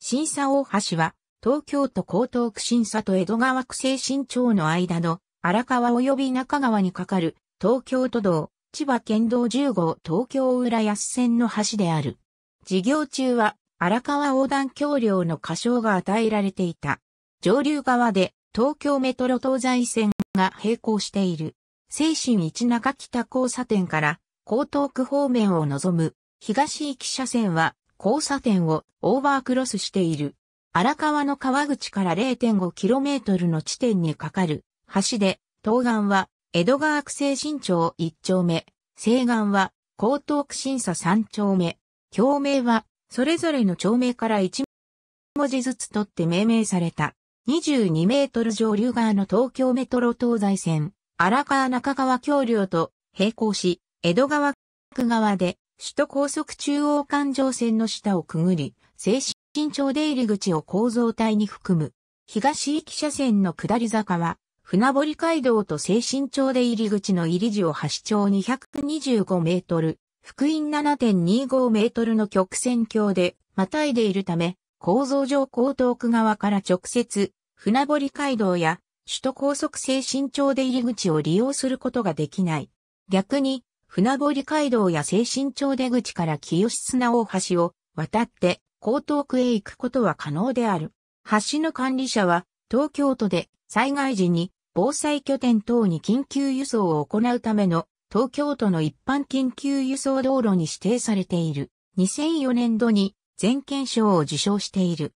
新佐大橋は、東京都江東区新佐と江戸川区西新町の間の荒川及び中川に架かる東京都道、千葉県道10号東京浦安線の橋である。事業中は荒川横断橋梁の過小が与えられていた。上流側で東京メトロ東西線が並行している。清新一中北交差点から江東区方面を望む東行き車線は交差点をオーバークロスしている。荒川の川口から 0.5km の地点にかかる橋で、東岸は江戸川区西新町1丁目、西岸は江東区審査3丁目、橋名はそれぞれの町名から1文字ずつ取って命名された。22メートル上流側の東京メトロ東西線、荒川中川橋梁と並行し、江戸川区側で首都高速中央環状線の下をくぐり、静清町出入り口を構造体に含む。東行き車線の下り坂は、船堀街道と静清町出入り口の入り地を橋長225メートル、福音7.25メートルの曲線橋で、またいでいるため、構造上江東区側から直接、船堀街道や首都高速静清町出入り口を利用することができない。逆に、船堀街道や清神町出口から清砂大橋を渡って江東区へ行くことは可能である。橋の管理者は東京都で災害時に防災拠点等に緊急輸送を行うための東京都の一般緊急輸送道路に指定されている。2004年度に全県賞を受賞している。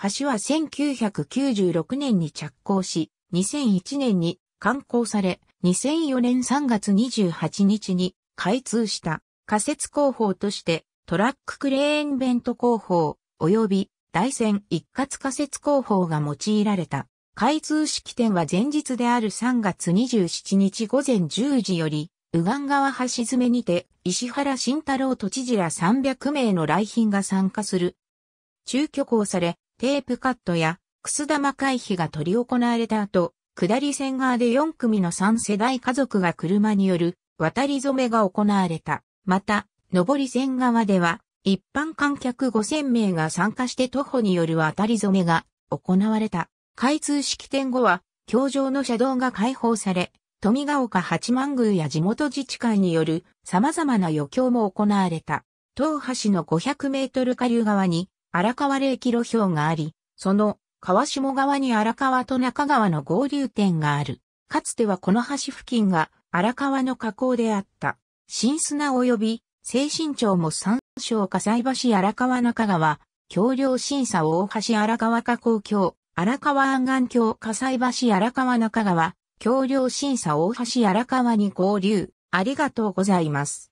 橋は1996年に着工し、2001年に完工され、2004年3月28日に開通した仮設工法としてトラッククレーンベント工法及び大戦一括仮設工法が用いられた。開通式典は前日である3月27日午前10時より、右岸川橋詰にて石原慎太郎都知事ら300名の来賓が参加する。中挙行され、テープカットや、くす玉回避が取り行われた後、下り線側で4組の3世代家族が車による渡り染めが行われた。また、上り線側では、一般観客5000名が参加して徒歩による渡り染めが行われた。開通式典後は、橋上の車道が開放され、富ヶ丘八幡宮や地元自治会による様々な余興も行われた。東橋の500メートル下流側に荒川霊気キ路標があり、その川下側に荒川と中川の合流点がある。かつてはこの橋付近が荒川の河口であった。新砂及び、精新町も参照。火災橋荒川中川、橋梁審査大橋荒川河口橋、荒川安岸橋火災橋荒川中川、橋梁審査大橋荒川に合流。ありがとうございます。